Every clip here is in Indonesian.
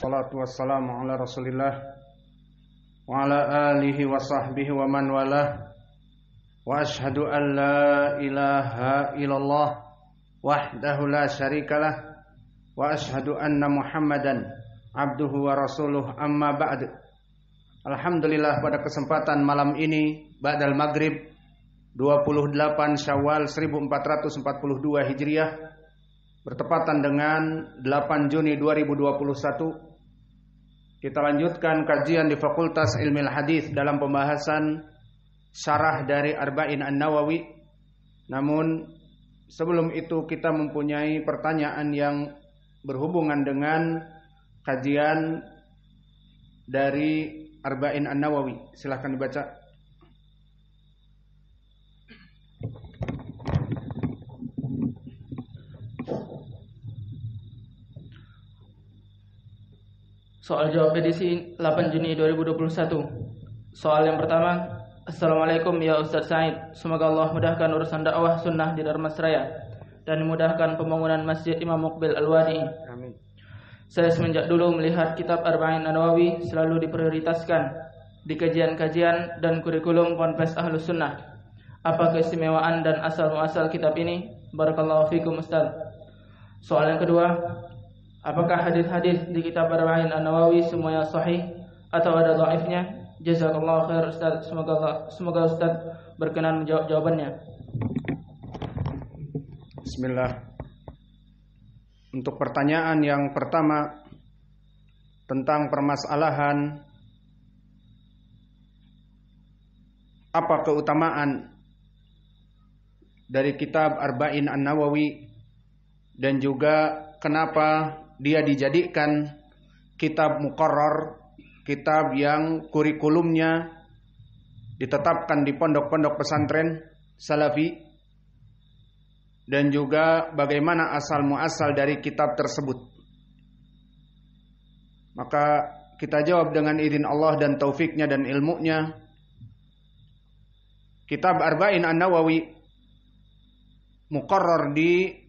Salatu wassalamu ala rasulillah Wa ala alihi wa sahbihi wa man walah Wa ashadu an la ilaha illallah Wahdahu la syarikalah Wa ashadu anna muhammadan Abduhu wa rasuluh amma ba'du Alhamdulillah pada kesempatan malam ini Ba'dal maghrib 28 Syawal 1442 Hijriah bertepatan dengan 8 Juni 2021 kita lanjutkan kajian di Fakultas Ilmu Hadis dalam pembahasan syarah dari Arba'in An-Nawawi. Namun sebelum itu kita mempunyai pertanyaan yang berhubungan dengan kajian dari Arba'in An-Nawawi. Silahkan dibaca. Soal jawab edisi 8 Juni 2021. Soal yang pertama, Assalamualaikum ya Ustaz Said. Semoga Allah mudahkan urusan dakwah sunnah di Dharmasraya dan mudahkan pembangunan Masjid Imam Mukbil Al-Wadi. Amin. Saya semenjak dulu melihat kitab Arba'in Nawawi selalu diprioritaskan di kajian-kajian dan kurikulum Ponpes Ahlus Sunnah. Apa keistimewaan dan asal-muasal kitab ini? Barakallahu fikum Ustaz. Soal yang kedua, Apakah hadis-hadis di kitab Arba'in An-Nawawi semuanya sahih atau ada dhaifnya? Jazakallahu khair Ustaz. Semoga Allah, semoga Ustaz berkenan menjawab jawabannya. Bismillah. Untuk pertanyaan yang pertama tentang permasalahan apa keutamaan dari kitab Arba'in An-Nawawi dan juga kenapa dia dijadikan kitab mukoror, kitab yang kurikulumnya ditetapkan di pondok-pondok pesantren salafi dan juga bagaimana asal muasal dari kitab tersebut. Maka kita jawab dengan izin Allah dan taufiknya dan ilmunya. Kitab Arba'in An-Nawawi Mukarrar di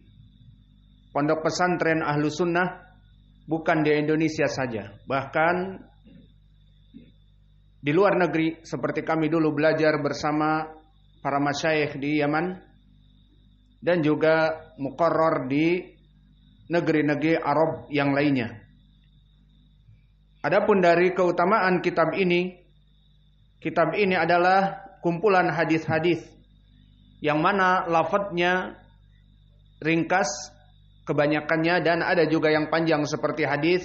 Pondok pesantren Ahlu Sunnah bukan di Indonesia saja, bahkan di luar negeri seperti kami dulu belajar bersama para masyayikh di Yaman dan juga mukoror di negeri-negeri Arab yang lainnya. Adapun dari keutamaan kitab ini, kitab ini adalah kumpulan hadis-hadis yang mana lafadznya ringkas kebanyakannya dan ada juga yang panjang seperti hadis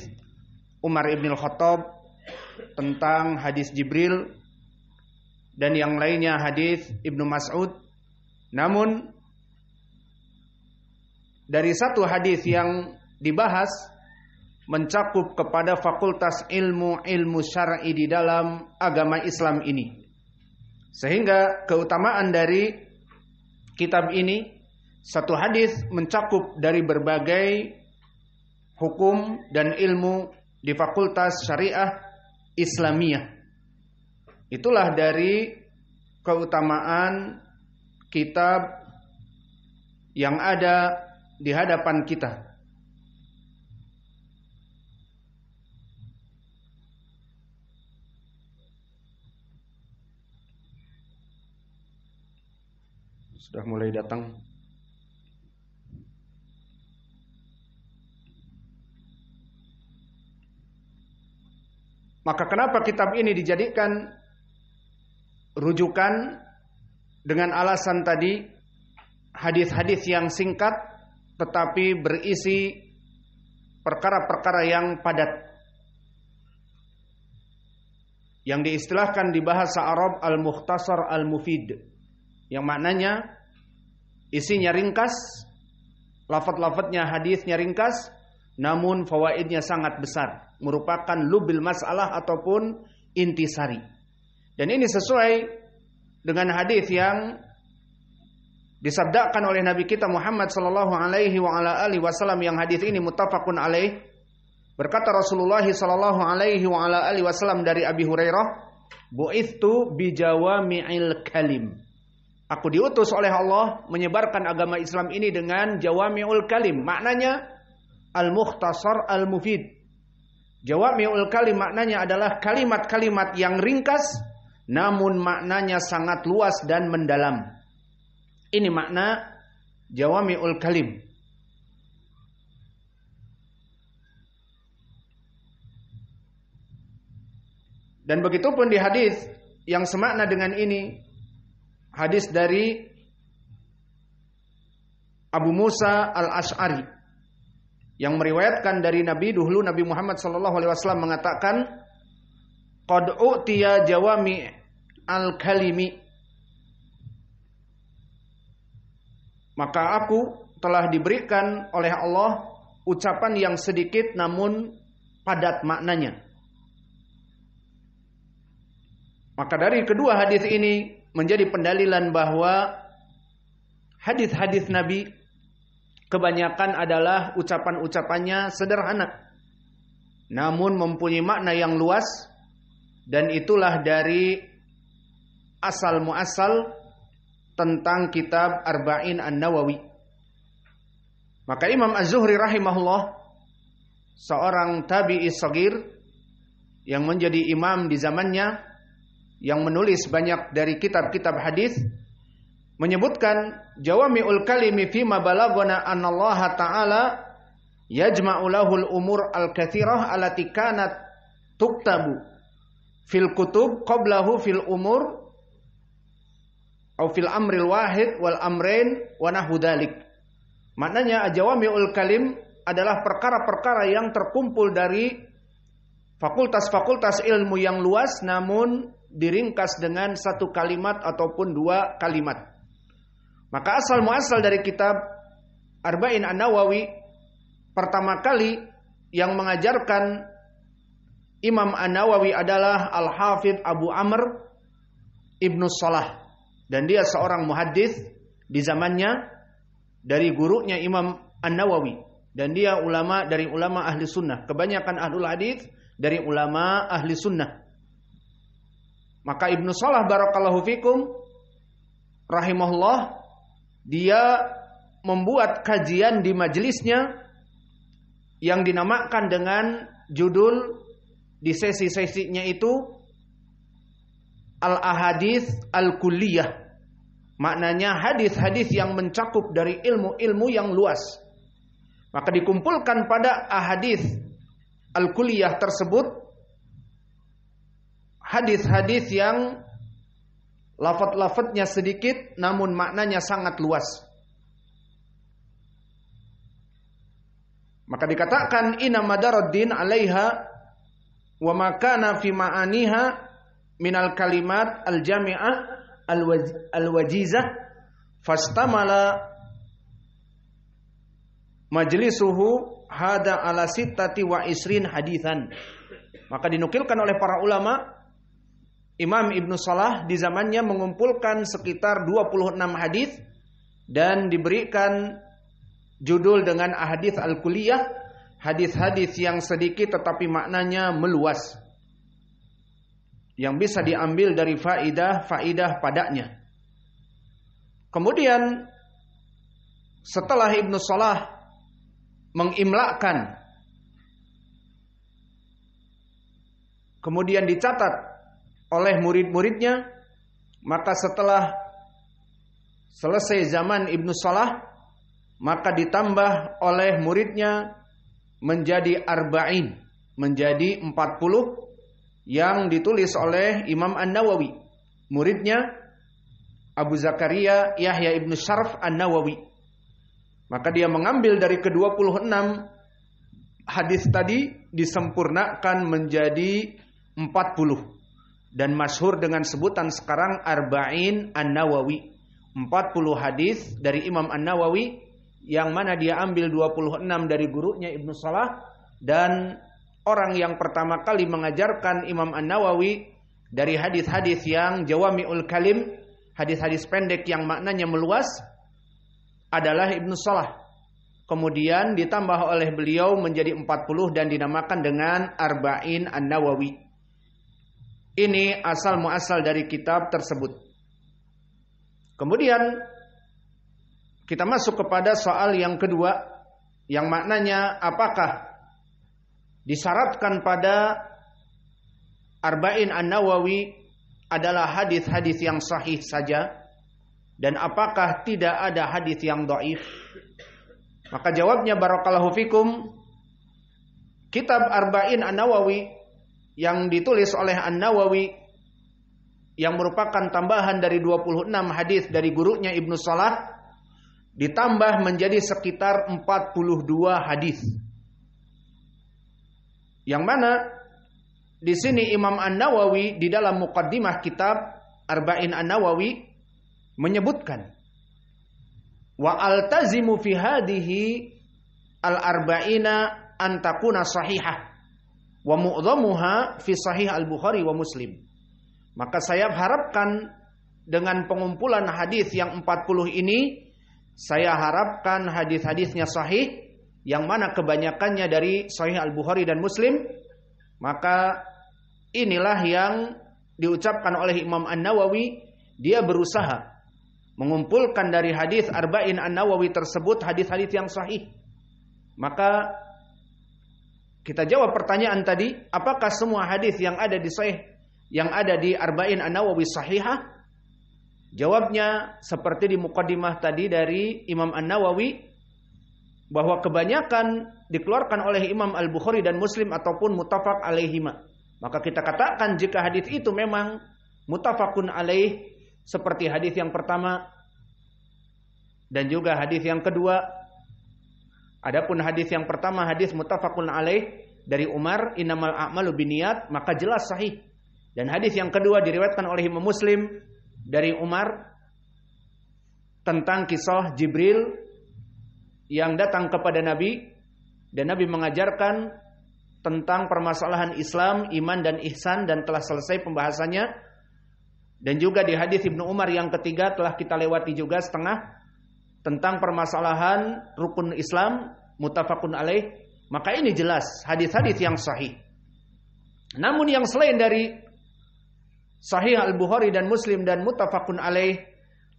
Umar ibn Khattab tentang hadis Jibril dan yang lainnya hadis Ibnu Mas'ud. Namun dari satu hadis yang dibahas mencakup kepada fakultas ilmu-ilmu syar'i di dalam agama Islam ini. Sehingga keutamaan dari kitab ini satu hadis mencakup dari berbagai hukum dan ilmu di Fakultas Syariah Islamiah. Itulah dari keutamaan kitab yang ada di hadapan kita. Sudah mulai datang. Maka kenapa kitab ini dijadikan rujukan dengan alasan tadi hadis-hadis yang singkat tetapi berisi perkara-perkara yang padat. Yang diistilahkan di bahasa Arab al-mukhtasar al-mufid. Yang maknanya isinya ringkas, lafat-lafatnya hadisnya ringkas, namun fawaidnya sangat besar merupakan lubil masalah ataupun intisari. Dan ini sesuai dengan hadis yang disabdakan oleh Nabi kita Muhammad sallallahu alaihi wasallam yang hadis ini muttafaqun alaih. Berkata Rasulullah sallallahu alaihi wasallam dari Abi Hurairah, "Bu'ithu bi jawami'il kalim." Aku diutus oleh Allah menyebarkan agama Islam ini dengan jawami'ul kalim. Maknanya al muhtasar al-mufid. Jawamiul kalim maknanya adalah kalimat-kalimat yang ringkas namun maknanya sangat luas dan mendalam. Ini makna jawamiul kalim. Dan begitu pun di hadis yang semakna dengan ini hadis dari Abu Musa al Ashari yang meriwayatkan dari Nabi dulu Nabi Muhammad sallallahu alaihi wasallam mengatakan qad u'tiya jawami al kalimi maka aku telah diberikan oleh Allah ucapan yang sedikit namun padat maknanya maka dari kedua hadis ini menjadi pendalilan bahwa hadis-hadis Nabi kebanyakan adalah ucapan-ucapannya sederhana namun mempunyai makna yang luas dan itulah dari asal muasal tentang kitab Arba'in An-Nawawi. Maka Imam Az-Zuhri rahimahullah seorang tabi'i sagir yang menjadi imam di zamannya yang menulis banyak dari kitab-kitab hadis menyebutkan jawami'ul kalimi ma balagona anallaha ta'ala yajma'u lahul umur al-kathirah alati kanat tuktabu fil kutub qablahu fil umur au fil amril wahid wal amrain wa nahu dhalik. Maknanya ul kalim adalah perkara-perkara yang terkumpul dari fakultas-fakultas ilmu yang luas namun diringkas dengan satu kalimat ataupun dua kalimat. Maka asal muasal dari kitab Arba'in An-Nawawi pertama kali yang mengajarkan Imam An-Nawawi adalah Al-Hafidh Abu Amr Ibnu Salah dan dia seorang muhadis di zamannya dari gurunya Imam An-Nawawi dan dia ulama dari ulama ahli sunnah kebanyakan ahlul hadis dari ulama ahli sunnah maka Ibnu Salah barakallahu fikum rahimahullah dia membuat kajian di majelisnya yang dinamakan dengan judul di sesi-sesinya itu Al-Ahadith Al-Kulliyah. Maknanya hadis-hadis yang mencakup dari ilmu-ilmu yang luas. Maka dikumpulkan pada ahadith al-kulliyah tersebut hadis-hadis yang Lafat-lafatnya sedikit namun maknanya sangat luas. Maka dikatakan inna madaruddin 'alaiha wa makana fi ma'aniha minal kalimat al-jami'ah al-wajizah fastamala majlisuhu hada ala sittati wa isrin hadithan. Maka dinukilkan oleh para ulama Imam Ibnu Salah di zamannya mengumpulkan sekitar 26 hadis dan diberikan judul dengan hadis al kuliyah hadis-hadis yang sedikit tetapi maknanya meluas. Yang bisa diambil dari faidah-faidah padanya. Kemudian setelah Ibnu Salah mengimlakkan kemudian dicatat oleh murid-muridnya maka setelah selesai zaman Ibnu Salah maka ditambah oleh muridnya menjadi arba'in menjadi empat puluh yang ditulis oleh Imam An-Nawawi muridnya Abu Zakaria Yahya Ibnu Syarf An-Nawawi maka dia mengambil dari ke-26 hadis tadi disempurnakan menjadi 40 dan masyhur dengan sebutan sekarang Arba'in An-Nawawi. 40 hadis dari Imam An-Nawawi yang mana dia ambil 26 dari gurunya Ibnu Salah dan orang yang pertama kali mengajarkan Imam An-Nawawi dari hadis-hadis yang Jawami'ul Kalim, hadis-hadis pendek yang maknanya meluas adalah Ibnu Salah. Kemudian ditambah oleh beliau menjadi 40 dan dinamakan dengan Arba'in An-Nawawi. Ini asal muasal dari kitab tersebut. Kemudian kita masuk kepada soal yang kedua yang maknanya apakah disyaratkan pada Arba'in An-Nawawi adalah hadis-hadis yang sahih saja dan apakah tidak ada hadis yang doif? Maka jawabnya barakallahu fikum kitab Arba'in An-Nawawi yang ditulis oleh An-Nawawi yang merupakan tambahan dari 26 hadis dari gurunya Ibnu Salah ditambah menjadi sekitar 42 hadis. Yang mana di sini Imam An-Nawawi di dalam mukaddimah kitab Arba'in An-Nawawi menyebutkan wa altazimu fi hadhihi al-arba'ina antakuna sahihah wa mu'dhamuha fi sahih al-Bukhari wa Muslim. Maka saya harapkan dengan pengumpulan hadis yang 40 ini saya harapkan hadis-hadisnya sahih yang mana kebanyakannya dari sahih Al-Bukhari dan Muslim maka inilah yang diucapkan oleh Imam An-Nawawi dia berusaha mengumpulkan dari hadis arba'in An-Nawawi tersebut hadis-hadis yang sahih maka kita jawab pertanyaan tadi, apakah semua hadis yang ada di sahih yang ada di Arba'in An-Nawawi sahihah? Jawabnya seperti di Mukadimah tadi dari Imam An-Nawawi bahwa kebanyakan dikeluarkan oleh Imam Al-Bukhari dan Muslim ataupun mutafak alaihima. Maka kita katakan jika hadis itu memang mutafakun alaih seperti hadis yang pertama dan juga hadis yang kedua Adapun hadis yang pertama hadis mutafakun alaih dari Umar inamal a'malu biniat maka jelas sahih. Dan hadis yang kedua diriwayatkan oleh Imam Muslim dari Umar tentang kisah Jibril yang datang kepada Nabi dan Nabi mengajarkan tentang permasalahan Islam, iman dan ihsan dan telah selesai pembahasannya. Dan juga di hadis Ibnu Umar yang ketiga telah kita lewati juga setengah tentang permasalahan rukun Islam mutafakun alaih, maka ini jelas hadis-hadis yang sahih. Namun yang selain dari sahih Al-Bukhari dan Muslim dan mutafakun alaih,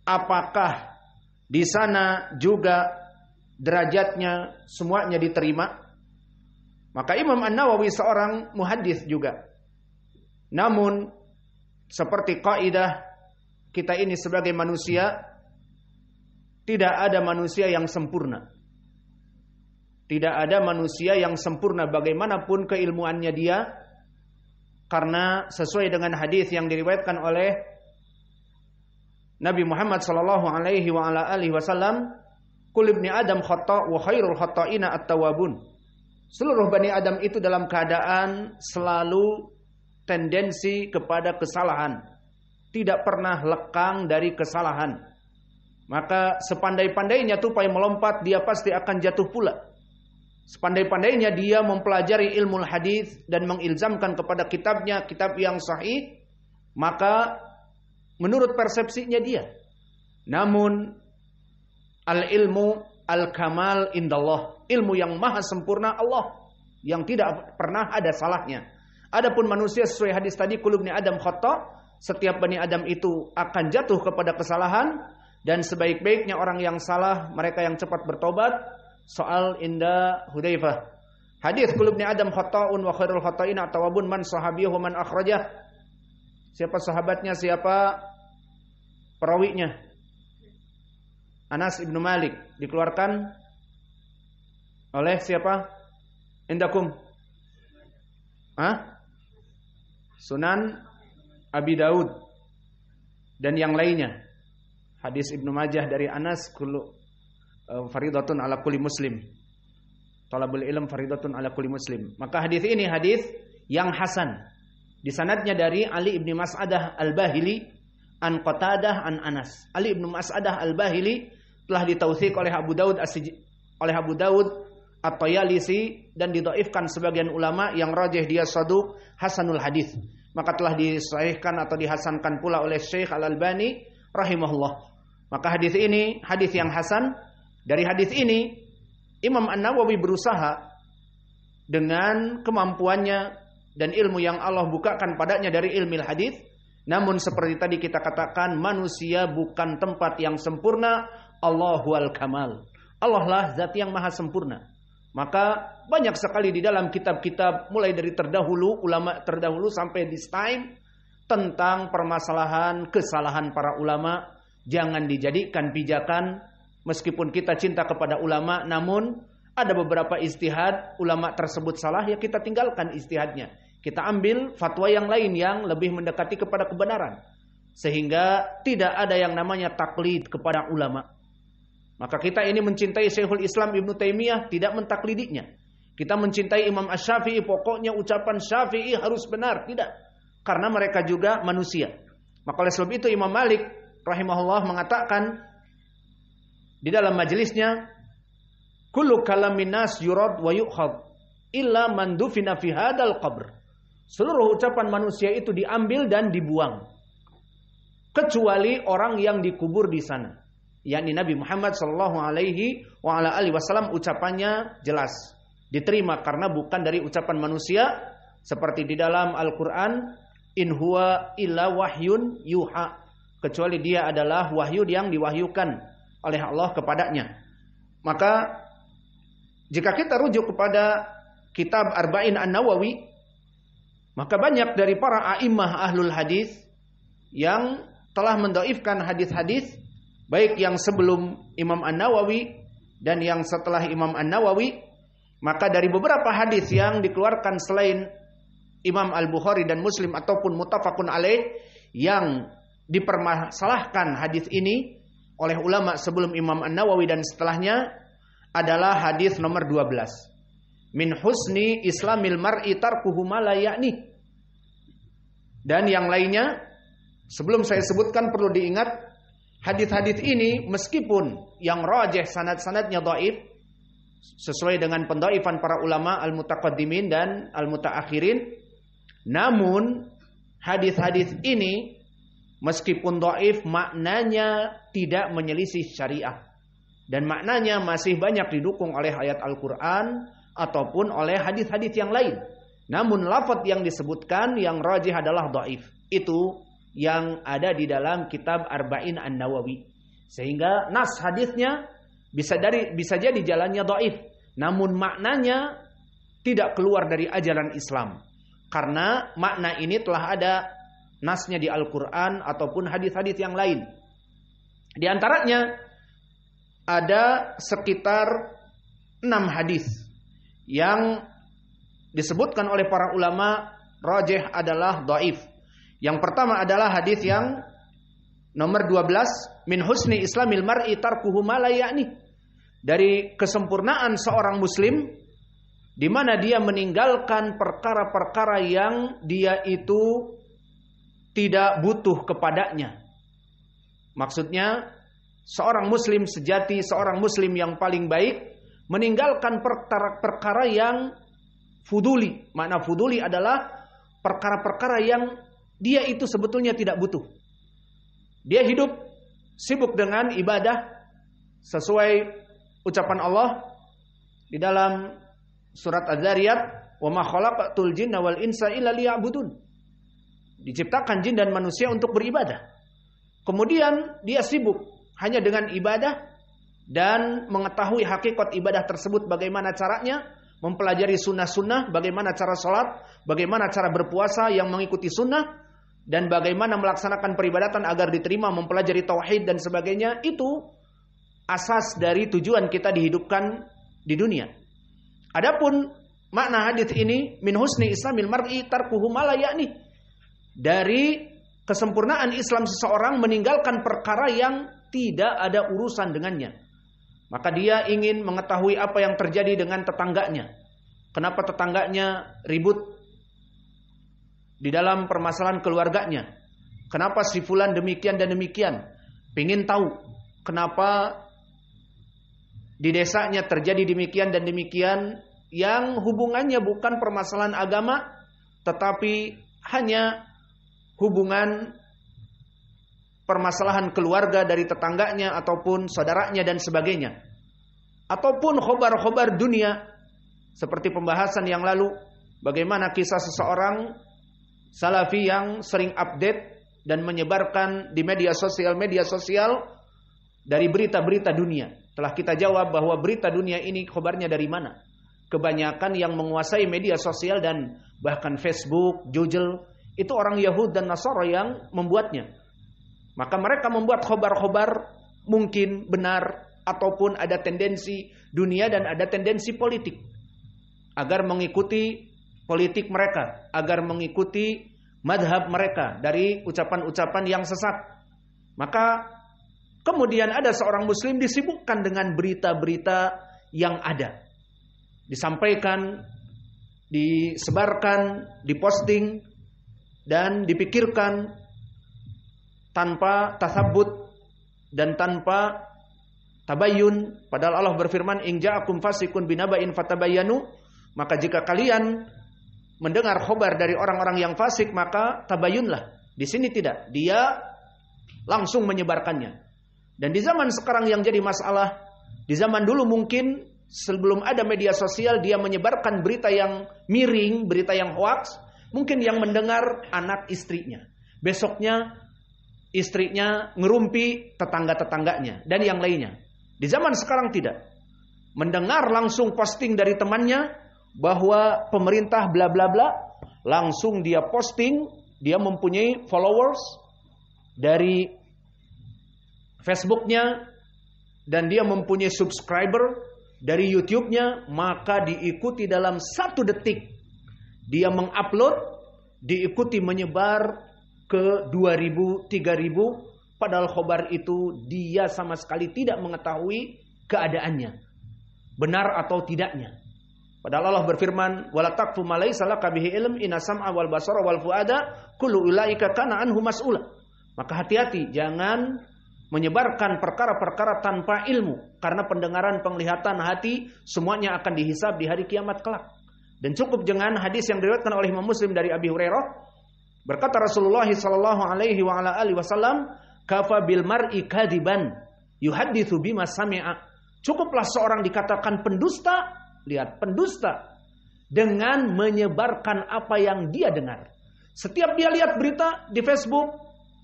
apakah di sana juga derajatnya semuanya diterima? Maka Imam An-Nawawi seorang muhadis juga. Namun seperti kaidah kita ini sebagai manusia tidak ada manusia yang sempurna. Tidak ada manusia yang sempurna bagaimanapun keilmuannya dia karena sesuai dengan hadis yang diriwayatkan oleh Nabi Muhammad sallallahu alaihi wa ala alihi wasallam, "Kul ibni Adam khata wa khairul khata'ina at-tawwabun." Seluruh Bani Adam itu dalam keadaan selalu tendensi kepada kesalahan. Tidak pernah lekang dari kesalahan. Maka sepandai-pandainya tupai melompat, dia pasti akan jatuh pula. Sepandai-pandainya dia mempelajari ilmu hadis dan mengilzamkan kepada kitabnya, kitab yang sahih, maka menurut persepsinya dia. Namun al-ilmu al-kamal indallah, ilmu yang maha sempurna Allah yang tidak pernah ada salahnya. Adapun manusia sesuai hadis tadi kulubni Adam khata, setiap Bani Adam itu akan jatuh kepada kesalahan dan sebaik-baiknya orang yang salah, mereka yang cepat bertobat. Soal indah Hudaifah. Hadis kulubni Adam khata'un wa khairul khata'in atawabun man sahabiyuhu man akhrajah. Siapa sahabatnya, siapa perawinya. Anas ibnu Malik dikeluarkan oleh siapa? Indakum. Hah? Sunan Abi Daud dan yang lainnya. Hadis Ibnu Majah dari Anas kullu eh, faridatun ala kulli muslim. Talabul ilm faridatun ala kulli muslim. Maka hadis ini hadis yang hasan. Di sanadnya dari Ali Ibnu Mas'adah Al-Bahili an Qatadah an Anas. Ali Ibnu Mas'adah Al-Bahili telah ditausik oleh Abu Daud oleh Abu Daud At-Tayalisi dan didhaifkan sebagian ulama yang rajih dia saduq Hasanul Hadis. Maka telah disahihkan atau dihasankan pula oleh Syekh Al-Albani rahimahullah. Maka hadis ini hadis yang hasan. Dari hadis ini Imam An-Nawawi berusaha dengan kemampuannya dan ilmu yang Allah bukakan padanya dari ilmu hadis. Namun seperti tadi kita katakan manusia bukan tempat yang sempurna, Allahu al-kamal. Allah lah zat yang maha sempurna. Maka banyak sekali di dalam kitab-kitab mulai dari terdahulu ulama terdahulu sampai this time tentang permasalahan kesalahan para ulama jangan dijadikan pijakan meskipun kita cinta kepada ulama namun ada beberapa istihad ulama tersebut salah ya kita tinggalkan istihadnya kita ambil fatwa yang lain yang lebih mendekati kepada kebenaran sehingga tidak ada yang namanya taklid kepada ulama maka kita ini mencintai Syekhul Islam Ibnu Taimiyah tidak mentaklidinya kita mencintai Imam Asy-Syafi'i pokoknya ucapan Syafi'i harus benar tidak karena mereka juga manusia. Maka oleh sebab itu Imam Malik rahimahullah mengatakan di dalam majelisnya kullu kalamin nas yurad wa yu'khad illa man dufina fi hadal qabr. Seluruh ucapan manusia itu diambil dan dibuang. Kecuali orang yang dikubur di sana. yakni Nabi Muhammad sallallahu alaihi wa ala alihi wasallam ucapannya jelas diterima karena bukan dari ucapan manusia seperti di dalam Al-Qur'an in huwa illa wahyun yuha kecuali dia adalah wahyu yang diwahyukan oleh Allah kepadanya maka jika kita rujuk kepada kitab Arba'in An-Nawawi maka banyak dari para a'immah ahlul hadis yang telah mendoifkan hadis-hadis baik yang sebelum Imam An-Nawawi dan yang setelah Imam An-Nawawi maka dari beberapa hadis yang dikeluarkan selain Imam Al-Bukhari dan Muslim ataupun mutafakun alaih yang dipermasalahkan hadis ini oleh ulama sebelum Imam An-Nawawi dan setelahnya adalah hadis nomor 12. Min husni islamil mar'i tarkuhu la yakni. Dan yang lainnya sebelum saya sebutkan perlu diingat hadis-hadis ini meskipun yang rajih sanad-sanadnya dhaif sesuai dengan pendhaifan para ulama al-mutaqaddimin dan al-mutaakhirin namun hadis-hadis ini meskipun doif maknanya tidak menyelisih syariah dan maknanya masih banyak didukung oleh ayat Al-Quran ataupun oleh hadis-hadis yang lain. Namun lafadz yang disebutkan yang rajih adalah doif. Itu yang ada di dalam kitab Arba'in An-Nawawi. Sehingga nas hadisnya bisa dari bisa jadi jalannya doif. Namun maknanya tidak keluar dari ajaran Islam. Karena makna ini telah ada nasnya di Al-Quran ataupun hadis-hadis yang lain. Di antaranya ada sekitar enam hadis yang disebutkan oleh para ulama rajih adalah doif. Yang pertama adalah hadis yang nomor 12 min husni islamil mar'i tarkuhu ma Dari kesempurnaan seorang muslim di mana dia meninggalkan perkara-perkara yang dia itu tidak butuh kepadanya. Maksudnya, seorang muslim sejati, seorang muslim yang paling baik meninggalkan perkara-perkara yang fuduli. Makna fuduli adalah perkara-perkara yang dia itu sebetulnya tidak butuh. Dia hidup sibuk dengan ibadah sesuai ucapan Allah di dalam Surat Az-Zariyat, "Wa ma khalaqatul jinna wal insa illa liya'budun." Diciptakan jin dan manusia untuk beribadah. Kemudian dia sibuk hanya dengan ibadah dan mengetahui hakikat ibadah tersebut bagaimana caranya, mempelajari sunnah-sunnah, bagaimana cara sholat, bagaimana cara berpuasa yang mengikuti sunnah, dan bagaimana melaksanakan peribadatan agar diterima, mempelajari tauhid dan sebagainya, itu asas dari tujuan kita dihidupkan di dunia. Adapun makna hadis ini min husni islamil mar'i tarkuhu ma yakni dari kesempurnaan Islam seseorang meninggalkan perkara yang tidak ada urusan dengannya. Maka dia ingin mengetahui apa yang terjadi dengan tetangganya. Kenapa tetangganya ribut di dalam permasalahan keluarganya? Kenapa si fulan demikian dan demikian? Pengin tahu kenapa di desanya terjadi demikian dan demikian yang hubungannya bukan permasalahan agama tetapi hanya hubungan permasalahan keluarga dari tetangganya ataupun saudaranya dan sebagainya ataupun khobar-khobar dunia seperti pembahasan yang lalu bagaimana kisah seseorang salafi yang sering update dan menyebarkan di media sosial media sosial dari berita-berita dunia telah kita jawab bahwa berita dunia ini khobarnya dari mana? Kebanyakan yang menguasai media sosial dan bahkan Facebook, Jujel, itu orang Yahud dan Nasara yang membuatnya. Maka mereka membuat khobar-khobar mungkin benar ataupun ada tendensi dunia dan ada tendensi politik. Agar mengikuti politik mereka, agar mengikuti madhab mereka dari ucapan-ucapan yang sesat. Maka Kemudian ada seorang muslim disibukkan dengan berita-berita yang ada. Disampaikan, disebarkan, diposting, dan dipikirkan tanpa tasabut dan tanpa tabayun. Padahal Allah berfirman, Inja akum fasikun binaba'in fatabayanu. Maka jika kalian mendengar khobar dari orang-orang yang fasik, maka tabayunlah. Di sini tidak. Dia langsung menyebarkannya. Dan di zaman sekarang yang jadi masalah, di zaman dulu mungkin sebelum ada media sosial dia menyebarkan berita yang miring, berita yang hoax, mungkin yang mendengar anak istrinya. Besoknya istrinya ngerumpi tetangga-tetangganya dan yang lainnya. Di zaman sekarang tidak. Mendengar langsung posting dari temannya bahwa pemerintah bla bla bla, langsung dia posting, dia mempunyai followers dari Facebooknya dan dia mempunyai subscriber dari YouTube-nya, maka diikuti dalam satu detik dia mengupload, diikuti menyebar ke 2000, 3000, padahal khobar itu dia sama sekali tidak mengetahui keadaannya, benar atau tidaknya. Padahal Allah berfirman, "Wala taqfu ma laysa laka bihi ilm sam'a wal basara wal fuada kullu ulaika kana anhu mas'ula." Maka hati-hati, jangan menyebarkan perkara-perkara tanpa ilmu karena pendengaran, penglihatan, hati semuanya akan dihisab di hari kiamat kelak. Dan cukup dengan hadis yang diriwayatkan oleh Imam Muslim dari Abi Hurairah berkata Rasulullah sallallahu alaihi wa ala alihi wasallam, "Kafa bil mar'i kadiban yuhadditsu bima sami'a." Cukuplah seorang dikatakan pendusta, lihat pendusta dengan menyebarkan apa yang dia dengar. Setiap dia lihat berita di Facebook,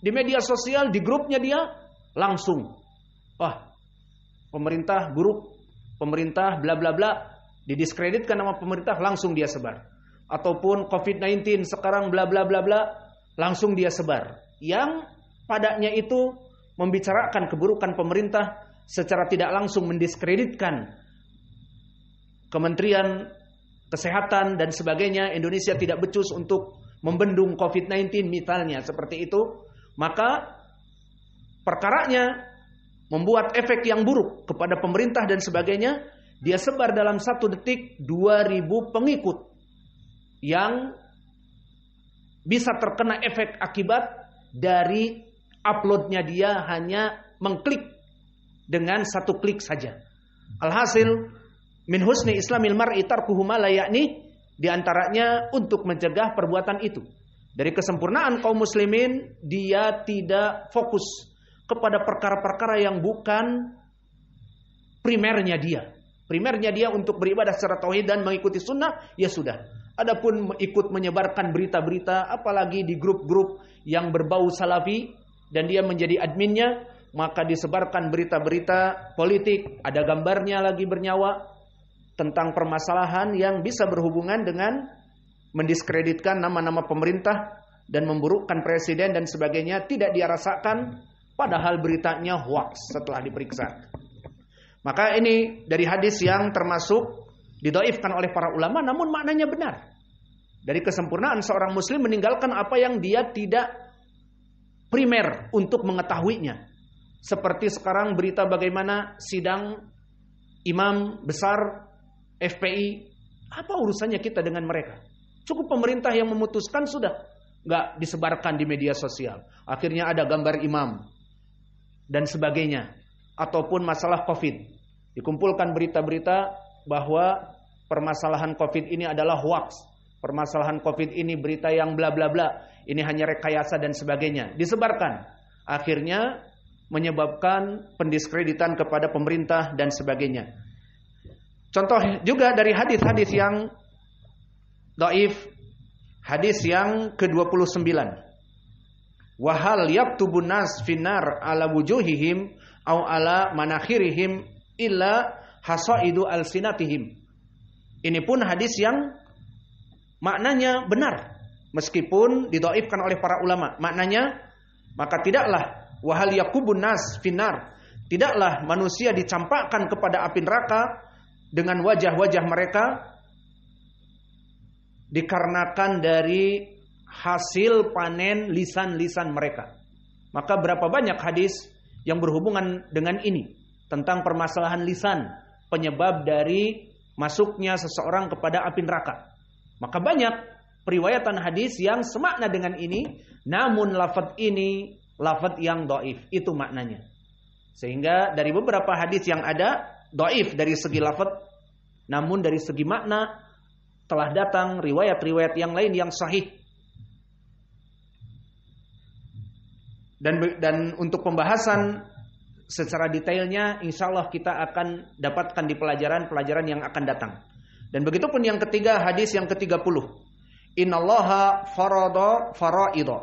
di media sosial, di grupnya dia, langsung. Wah, pemerintah buruk, pemerintah bla bla bla, didiskreditkan nama pemerintah langsung dia sebar. Ataupun COVID-19 sekarang bla bla bla bla, langsung dia sebar. Yang padanya itu membicarakan keburukan pemerintah secara tidak langsung mendiskreditkan Kementerian Kesehatan dan sebagainya Indonesia tidak becus untuk membendung COVID-19 misalnya seperti itu maka perkaranya membuat efek yang buruk kepada pemerintah dan sebagainya, dia sebar dalam satu detik 2000 pengikut yang bisa terkena efek akibat dari uploadnya dia hanya mengklik dengan satu klik saja. Alhasil min husni islamil mar'i tarkuhuma ma yakni di antaranya untuk mencegah perbuatan itu. Dari kesempurnaan kaum muslimin dia tidak fokus kepada perkara-perkara yang bukan primernya dia. Primernya dia untuk beribadah secara tauhid dan mengikuti sunnah, ya sudah. Adapun ikut menyebarkan berita-berita, apalagi di grup-grup yang berbau salafi, dan dia menjadi adminnya, maka disebarkan berita-berita politik, ada gambarnya lagi bernyawa, tentang permasalahan yang bisa berhubungan dengan mendiskreditkan nama-nama pemerintah dan memburukkan presiden dan sebagainya tidak dia rasakan Padahal beritanya hoax setelah diperiksa. Maka ini dari hadis yang termasuk didoifkan oleh para ulama namun maknanya benar. Dari kesempurnaan seorang muslim meninggalkan apa yang dia tidak primer untuk mengetahuinya. Seperti sekarang berita bagaimana sidang imam besar FPI. Apa urusannya kita dengan mereka? Cukup pemerintah yang memutuskan sudah. Nggak disebarkan di media sosial. Akhirnya ada gambar imam dan sebagainya ataupun masalah Covid. Dikumpulkan berita-berita bahwa permasalahan Covid ini adalah hoax. Permasalahan Covid ini berita yang bla bla bla, ini hanya rekayasa dan sebagainya. Disebarkan. Akhirnya menyebabkan pendiskreditan kepada pemerintah dan sebagainya. Contoh juga dari hadis-hadis yang doif hadis yang ke-29. Wahal tubun nas finar ala wujuhihim au ala manakhirihim illa hasaidu alsinatihim. Ini pun hadis yang maknanya benar meskipun didoifkan oleh para ulama. Maknanya maka tidaklah wahal yakubun nas finar. Tidaklah manusia dicampakkan kepada api neraka dengan wajah-wajah mereka dikarenakan dari hasil panen lisan-lisan mereka. Maka berapa banyak hadis yang berhubungan dengan ini tentang permasalahan lisan, penyebab dari masuknya seseorang kepada api neraka. Maka banyak periwayatan hadis yang semakna dengan ini, namun lafat ini lafat yang doif, itu maknanya. Sehingga dari beberapa hadis yang ada, doif dari segi lafat, namun dari segi makna telah datang riwayat-riwayat yang lain yang sahih Dan dan untuk pembahasan secara detailnya insya Allah kita akan dapatkan di pelajaran-pelajaran yang akan datang. Dan begitupun yang ketiga hadis yang ke-30. Innallaha farada faraida.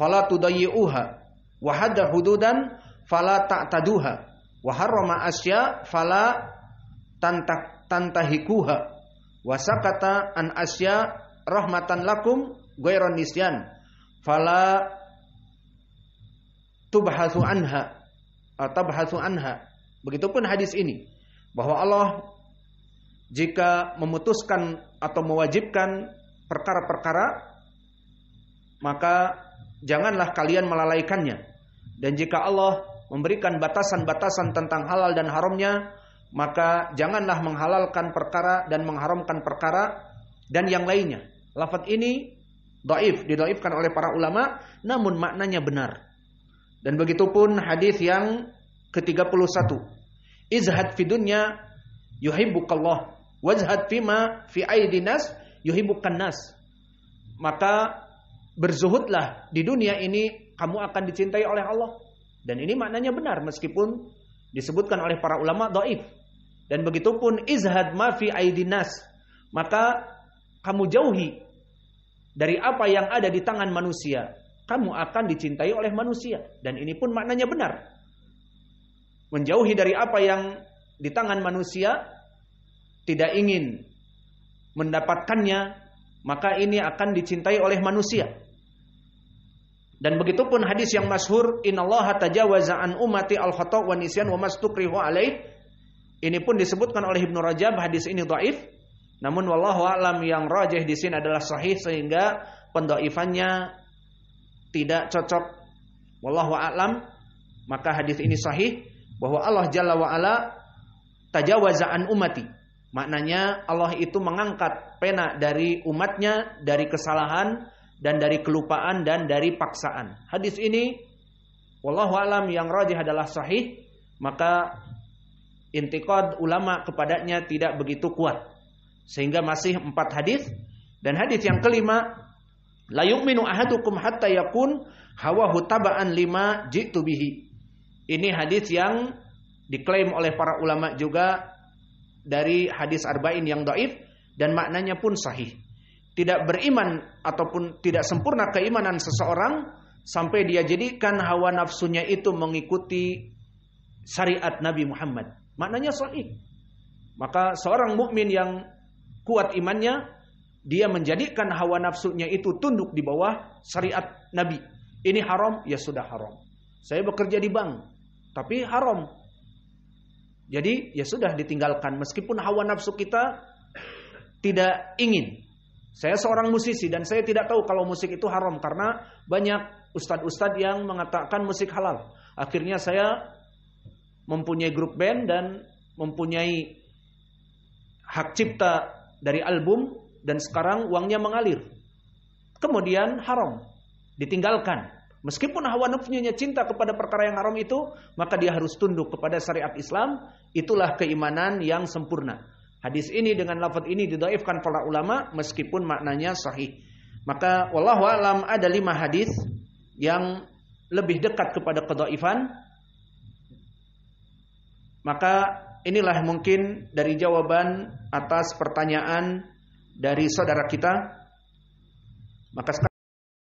Fala tudayyi'uha wa hadda hududan fala ta'taduha wa harrama asya fala tantak tantahikuha wa sakata an asya rahmatan lakum ghairan nisyan fala tubhasu anha bahasu anha. Begitupun hadis ini bahwa Allah jika memutuskan atau mewajibkan perkara-perkara maka janganlah kalian melalaikannya. Dan jika Allah memberikan batasan-batasan tentang halal dan haramnya, maka janganlah menghalalkan perkara dan mengharamkan perkara dan yang lainnya. Lafat ini doif, didoifkan oleh para ulama, namun maknanya benar. Dan begitupun hadis yang ke-31. Izhad fi dunya yuhibbukallah wazhad fima fi aidinas yuhibbukan nas. Maka berzuhudlah di dunia ini kamu akan dicintai oleh Allah. Dan ini maknanya benar meskipun disebutkan oleh para ulama dhaif. Dan begitupun izhad ma fi aidinas. Maka kamu jauhi dari apa yang ada di tangan manusia kamu akan dicintai oleh manusia dan ini pun maknanya benar. Menjauhi dari apa yang di tangan manusia tidak ingin mendapatkannya, maka ini akan dicintai oleh manusia. Dan begitu pun hadis yang masyhur innallaha tajawaza an ummati al khata' wa nisyan wa mastukrihu alaih ini pun disebutkan oleh Ibnu Rajab hadis ini dhaif namun wallahu alam yang rajih di sini adalah sahih sehingga pendoifannya tidak cocok wallahu a'lam maka hadis ini sahih bahwa Allah Jalla wa ala tajawaza an umati maknanya Allah itu mengangkat pena dari umatnya dari kesalahan dan dari kelupaan dan dari paksaan hadis ini wallahu a'lam yang rajih adalah sahih maka intikad ulama kepadanya tidak begitu kuat sehingga masih empat hadis dan hadis yang kelima La yu'minu ahadukum hatta yakun hawahu taba'an lima jitu bihi. Ini hadis yang diklaim oleh para ulama juga dari hadis arba'in yang doif dan maknanya pun sahih. Tidak beriman ataupun tidak sempurna keimanan seseorang sampai dia jadikan hawa nafsunya itu mengikuti syariat Nabi Muhammad. Maknanya sahih. Maka seorang mukmin yang kuat imannya dia menjadikan hawa nafsunya itu tunduk di bawah syariat Nabi. Ini haram, ya sudah haram. Saya bekerja di bank, tapi haram. Jadi ya sudah ditinggalkan meskipun hawa nafsu kita tidak ingin. Saya seorang musisi dan saya tidak tahu kalau musik itu haram karena banyak ustadz-ustadz yang mengatakan musik halal. Akhirnya saya mempunyai grup band dan mempunyai hak cipta dari album dan sekarang uangnya mengalir. Kemudian haram, ditinggalkan. Meskipun hawa nafsunya cinta kepada perkara yang haram itu, maka dia harus tunduk kepada syariat Islam, itulah keimanan yang sempurna. Hadis ini dengan lafaz ini didaifkan para ulama meskipun maknanya sahih. Maka wallahu alam ada lima hadis yang lebih dekat kepada kedaifan. Maka inilah mungkin dari jawaban atas pertanyaan dari saudara kita maka sekarang.